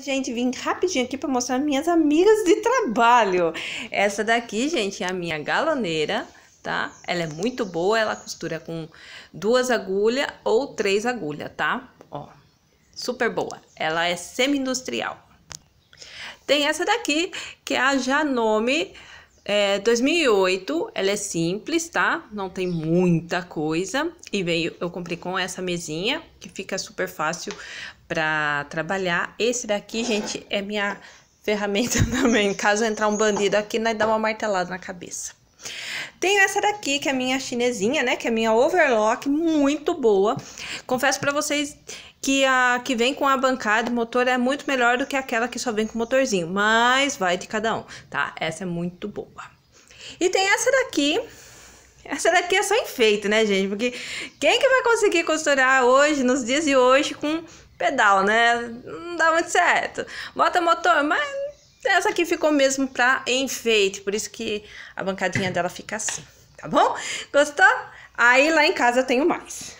Gente, vim rapidinho aqui para mostrar minhas amigas de trabalho. Essa daqui, gente, é a minha galoneira, tá? Ela é muito boa, ela costura com duas agulhas ou três agulhas, tá? Ó, super boa. Ela é semi-industrial. Tem essa daqui, que é a Janome é, 2008, ela é simples, tá? Não tem muita coisa. E veio, eu comprei com essa mesinha, que fica super fácil para trabalhar. Esse daqui, gente, é minha ferramenta também. Caso entrar um bandido aqui, nós né, dá uma martelada na cabeça. Tenho essa daqui, que é a minha chinesinha, né? Que é a minha overlock, muito boa. Confesso para vocês que a que vem com a bancada e motor é muito melhor do que aquela que só vem com motorzinho. Mas vai de cada um, tá? Essa é muito boa. E tem essa daqui, essa daqui é só enfeite, né, gente? Porque quem que vai conseguir costurar hoje, nos dias de hoje, com pedal, né? Não dá muito certo. Bota motor, mas essa aqui ficou mesmo para enfeite, por isso que a bancadinha dela fica assim, tá bom? Gostou? Aí lá em casa eu tenho mais.